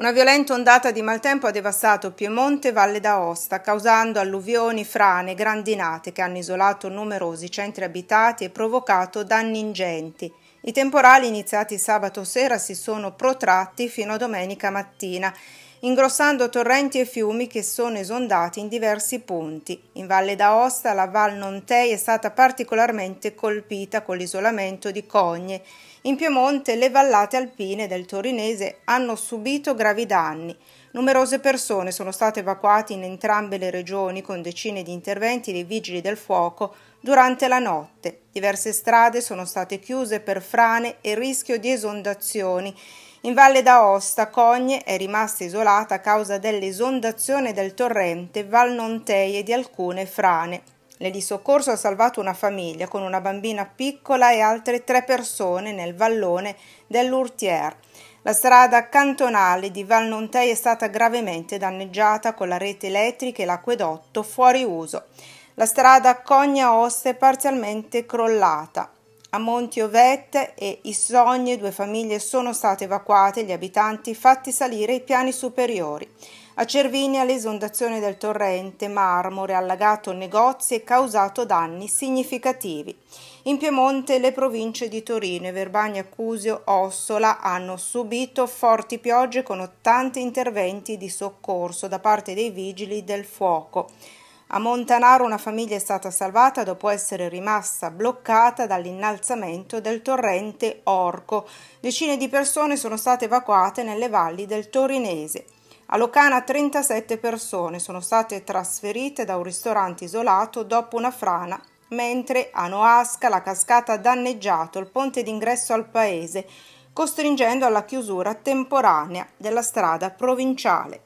Una violenta ondata di maltempo ha devastato Piemonte e Valle d'Aosta, causando alluvioni, frane, grandinate che hanno isolato numerosi centri abitati e provocato danni ingenti. I temporali iniziati sabato sera si sono protratti fino a domenica mattina ingrossando torrenti e fiumi che sono esondati in diversi punti. In Valle d'Aosta la Val Nontei è stata particolarmente colpita con l'isolamento di Cogne. In Piemonte le vallate alpine del Torinese hanno subito gravi danni. Numerose persone sono state evacuate in entrambe le regioni con decine di interventi dei vigili del fuoco durante la notte. Diverse strade sono state chiuse per frane e rischio di esondazioni in Valle d'Aosta Cogne è rimasta isolata a causa dell'esondazione del torrente Valnontei e di alcune frane. Lei di soccorso ha salvato una famiglia con una bambina piccola e altre tre persone nel vallone dell'Urtier. La strada cantonale di Valnontei è stata gravemente danneggiata con la rete elettrica e l'acquedotto fuori uso. La strada Cogne-Aosta è parzialmente crollata. A Monti Ovette e Issogne due famiglie sono state evacuate, gli abitanti fatti salire i piani superiori. A Cervinia l'esondazione del torrente Marmore ha allagato negozi e causato danni significativi. In Piemonte le province di Torino e Verbania, Cusio, Ossola hanno subito forti piogge con 80 interventi di soccorso da parte dei vigili del fuoco. A Montanaro una famiglia è stata salvata dopo essere rimasta bloccata dall'innalzamento del torrente Orco. Decine di persone sono state evacuate nelle valli del Torinese. A Locana 37 persone sono state trasferite da un ristorante isolato dopo una frana, mentre a Noasca la cascata ha danneggiato il ponte d'ingresso al paese, costringendo alla chiusura temporanea della strada provinciale.